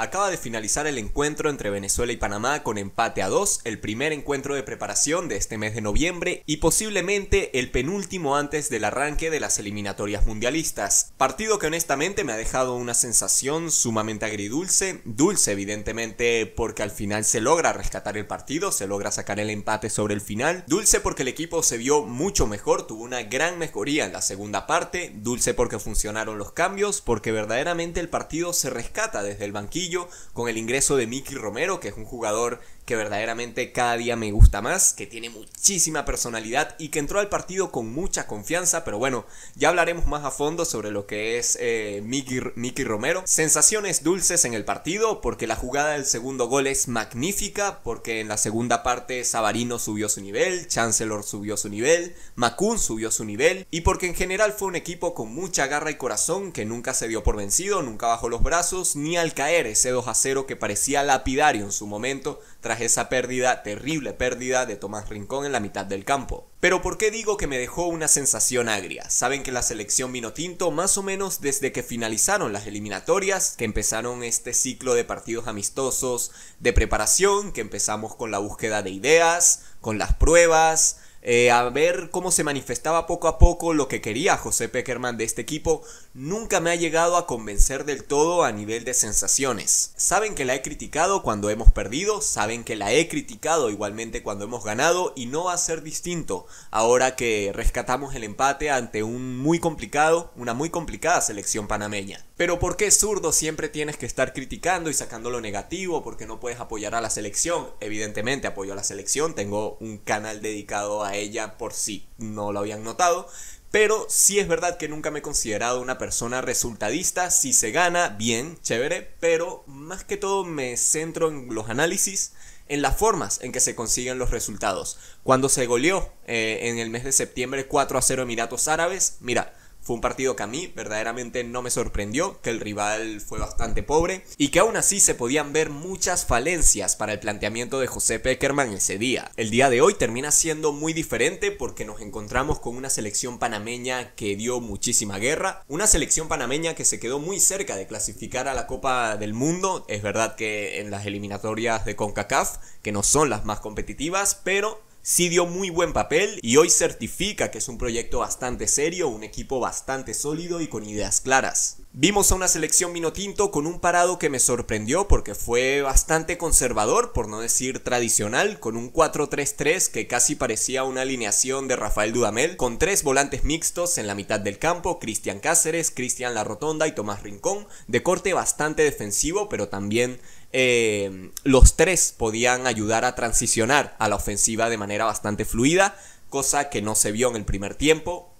Acaba de finalizar el encuentro entre Venezuela y Panamá con empate a 2, el primer encuentro de preparación de este mes de noviembre y posiblemente el penúltimo antes del arranque de las eliminatorias mundialistas. Partido que honestamente me ha dejado una sensación sumamente agridulce, dulce evidentemente porque al final se logra rescatar el partido, se logra sacar el empate sobre el final, dulce porque el equipo se vio mucho mejor, tuvo una gran mejoría en la segunda parte, dulce porque funcionaron los cambios, porque verdaderamente el partido se rescata desde el banquillo con el ingreso de Mickey Romero, que es un jugador que verdaderamente cada día me gusta más, que tiene muchísima personalidad y que entró al partido con mucha confianza, pero bueno, ya hablaremos más a fondo sobre lo que es eh, Miki Romero. Sensaciones dulces en el partido, porque la jugada del segundo gol es magnífica, porque en la segunda parte Savarino subió su nivel, Chancellor subió su nivel, Macun subió su nivel, y porque en general fue un equipo con mucha garra y corazón que nunca se dio por vencido, nunca bajó los brazos, ni al caer ese 2 a 0 que parecía lapidario en su momento esa pérdida, terrible pérdida de Tomás Rincón en la mitad del campo. Pero ¿por qué digo que me dejó una sensación agria? Saben que la selección vino tinto más o menos desde que finalizaron las eliminatorias, que empezaron este ciclo de partidos amistosos de preparación, que empezamos con la búsqueda de ideas, con las pruebas, eh, a ver cómo se manifestaba poco a poco lo que quería José Pekerman de este equipo, nunca me ha llegado a convencer del todo a nivel de sensaciones. Saben que la he criticado cuando hemos perdido, saben que la he criticado igualmente cuando hemos ganado y no va a ser distinto ahora que rescatamos el empate ante un muy complicado, una muy complicada selección panameña. Pero ¿por qué zurdo siempre tienes que estar criticando y sacando lo negativo? ¿Por qué no puedes apoyar a la selección? Evidentemente apoyo a la selección, tengo un canal dedicado a ella por si no lo habían notado. Pero sí es verdad que nunca me he considerado una persona resultadista. Si se gana, bien, chévere. Pero más que todo me centro en los análisis, en las formas en que se consiguen los resultados. Cuando se goleó eh, en el mes de septiembre 4 a 0 Emiratos Árabes, mira, fue un partido que a mí verdaderamente no me sorprendió, que el rival fue bastante pobre y que aún así se podían ver muchas falencias para el planteamiento de José Peckerman ese día. El día de hoy termina siendo muy diferente porque nos encontramos con una selección panameña que dio muchísima guerra, una selección panameña que se quedó muy cerca de clasificar a la Copa del Mundo, es verdad que en las eliminatorias de CONCACAF, que no son las más competitivas, pero sí dio muy buen papel y hoy certifica que es un proyecto bastante serio, un equipo bastante sólido y con ideas claras. Vimos a una selección minotinto con un parado que me sorprendió porque fue bastante conservador, por no decir tradicional, con un 4-3-3 que casi parecía una alineación de Rafael Dudamel, con tres volantes mixtos en la mitad del campo, Cristian Cáceres, Cristian La Rotonda y Tomás Rincón, de corte bastante defensivo pero también eh, los tres podían ayudar a transicionar a la ofensiva de manera bastante fluida, cosa que no se vio en el primer tiempo.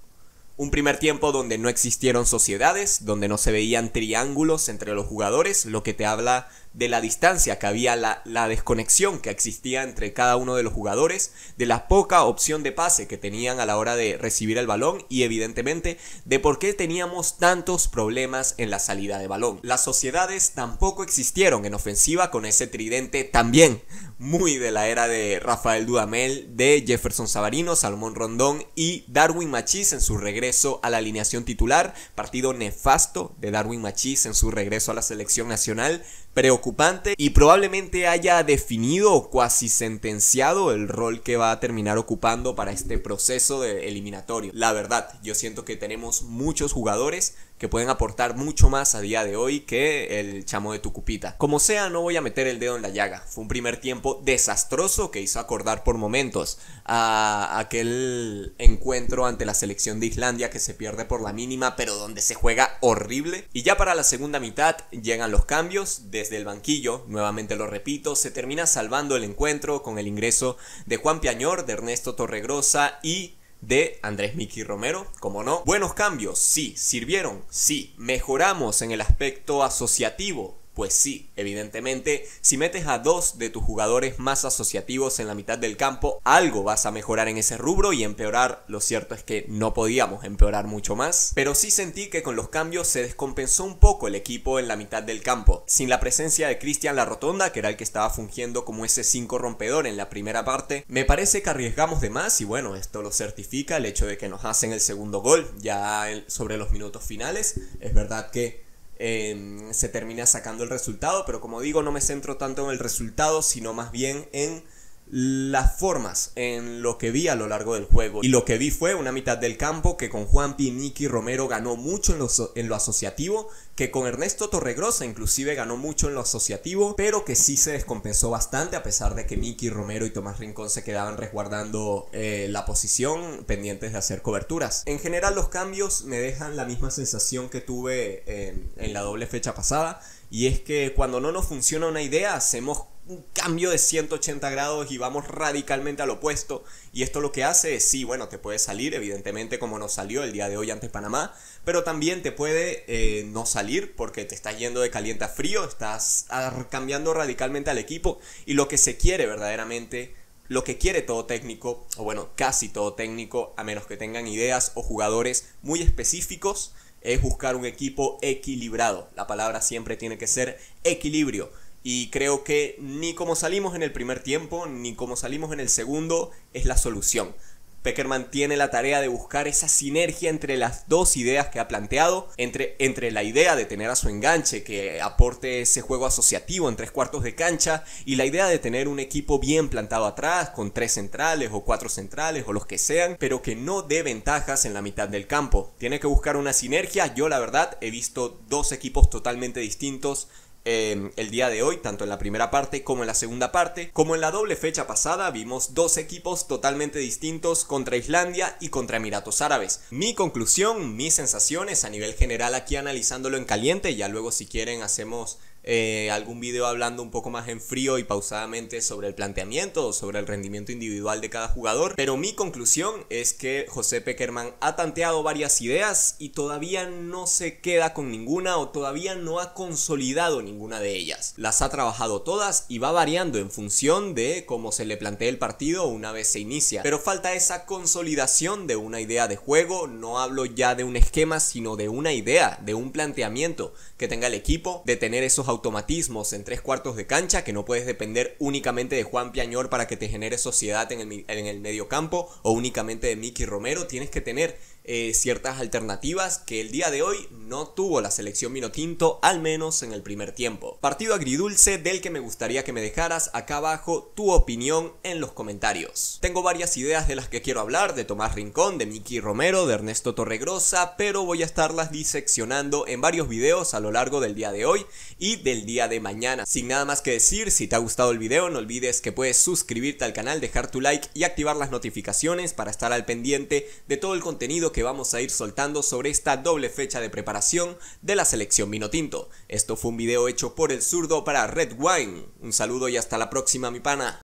Un primer tiempo donde no existieron sociedades, donde no se veían triángulos entre los jugadores, lo que te habla de la distancia que había, la, desconexión que existía entre cada uno de los jugadores, de la poca opción de pase que tenían a la hora de recibir el balón y evidentemente de por qué teníamos tantos problemas en la salida de balón. Las sociedades tampoco existieron en ofensiva con ese tridente también muy de la era de Rafael Dudamel, de Jefferson Savarino, Salomón Rondón y Darwin Machís en su regreso a la alineación titular, partido nefasto de Darwin Machís en su regreso a la selección nacional, preocupante y probablemente haya definido o cuasi sentenciado el rol que va a terminar ocupando para este proceso de eliminatorio. La verdad, yo siento que tenemos muchos jugadores que pueden aportar mucho más a día de hoy que el chamo de Tucupita. Como sea, no voy a meter el dedo en la llaga. Fue un primer tiempo desastroso que hizo acordar por momentos a aquel encuentro ante la selección de Islandia que se pierde por la mínima, pero donde se juega horrible. Y ya para la segunda mitad llegan los cambios desde el banquillo, nuevamente lo repito, se termina salvando el encuentro con el ingreso de Juan Piañor, de Ernesto Torregrosa y de Andrés Miki Romero, como no. Buenos cambios, sí, sirvieron, sí. Mejoramos en el aspecto asociativo, pues sí, evidentemente, si metes a dos de tus jugadores más asociativos en la mitad del campo, algo vas a mejorar en ese rubro y empeorar. Lo cierto es que no podíamos empeorar mucho más, pero sí sentí que con los cambios se descompensó un poco el equipo en la mitad del campo. Sin la presencia de Cristian La Rotonda, que era el que estaba fungiendo como ese 5 rompedor en la primera parte, me parece que arriesgamos de más y bueno, esto lo certifica el hecho de que nos hacen el segundo gol ya sobre los minutos finales. Es verdad que se termina sacando el resultado, pero como digo, no me centro tanto en el resultado, sino más bien en las formas en lo que vi a lo largo del juego. Y lo que vi fue una mitad del campo que con Juanpi, Nicky, Romero ganó mucho en lo, asociativo, que con Ernesto Torregrosa inclusive ganó mucho en lo asociativo, pero que sí se descompensó bastante a pesar de que Nicky, Romero y Tomás Rincón se quedaban resguardando eh, la posición pendientes de hacer coberturas. En general los cambios me dejan la misma sensación que tuve eh, en la doble fecha pasada, y es que cuando no nos funciona una idea hacemos un cambio de 180 grados y vamos radicalmente al opuesto. Y esto lo que hace es, sí, bueno, te puede salir, evidentemente, como nos salió el día de hoy ante Panamá, pero también te puede eh, no salir porque te estás yendo de caliente a frío, estás cambiando radicalmente al equipo y lo que se quiere verdaderamente. Lo que quiere todo técnico, o bueno, casi todo técnico, a menos que tengan ideas o jugadores muy específicos, es buscar un equipo equilibrado. La palabra siempre tiene que ser equilibrio y creo que ni como salimos en el primer tiempo, ni como salimos en el segundo, es la solución. Peckerman tiene la tarea de buscar esa sinergia entre las dos ideas que ha planteado, entre, entre la idea de tener a su enganche que aporte ese juego asociativo en tres cuartos de cancha y la idea de tener un equipo bien plantado atrás, con tres centrales o cuatro centrales o los que sean, pero que no dé ventajas en la mitad del campo. Tiene que buscar una sinergia, yo la verdad he visto dos equipos totalmente distintos el día de hoy, tanto en la primera parte como en la segunda parte. Como en la doble fecha pasada, vimos dos equipos totalmente distintos contra Islandia y contra Emiratos Árabes. Mi conclusión, mis sensaciones a nivel general aquí analizándolo en caliente, ya luego si quieren hacemos eh, algún vídeo hablando un poco más en frío y pausadamente sobre el planteamiento o sobre el rendimiento individual de cada jugador. Pero mi conclusión es que José Peckerman ha tanteado varias ideas y todavía no se queda con ninguna o todavía no ha consolidado ninguna de ellas. Las ha trabajado todas y va variando en función de cómo se le plantea el partido una vez se inicia. Pero falta esa consolidación de una idea de juego, no hablo ya de un esquema, sino de una idea, de un planteamiento que tenga el equipo, de tener esos automatismos en tres cuartos de cancha, que no puedes depender únicamente de Juan Piañor para que te genere sociedad en el, en el medio campo o únicamente de Miki Romero, tienes que tener eh, ciertas alternativas que el día de hoy no tuvo la selección Minotinto, al menos en el primer tiempo. Partido agridulce del que me gustaría que me dejaras acá abajo tu opinión en los comentarios. Tengo varias ideas de las que quiero hablar, de Tomás Rincón, de Miki Romero, de Ernesto Torregrosa, pero voy a estarlas diseccionando en varios videos a lo largo del día de hoy y del día de mañana. Sin nada más que decir, si te ha gustado el video no olvides que puedes suscribirte al canal, dejar tu like y activar las notificaciones para estar al pendiente de todo el contenido que que vamos a ir soltando sobre esta doble fecha de preparación de la selección Minotinto. Esto fue un video hecho por el zurdo para Red Wine. Un saludo y hasta la próxima mi pana.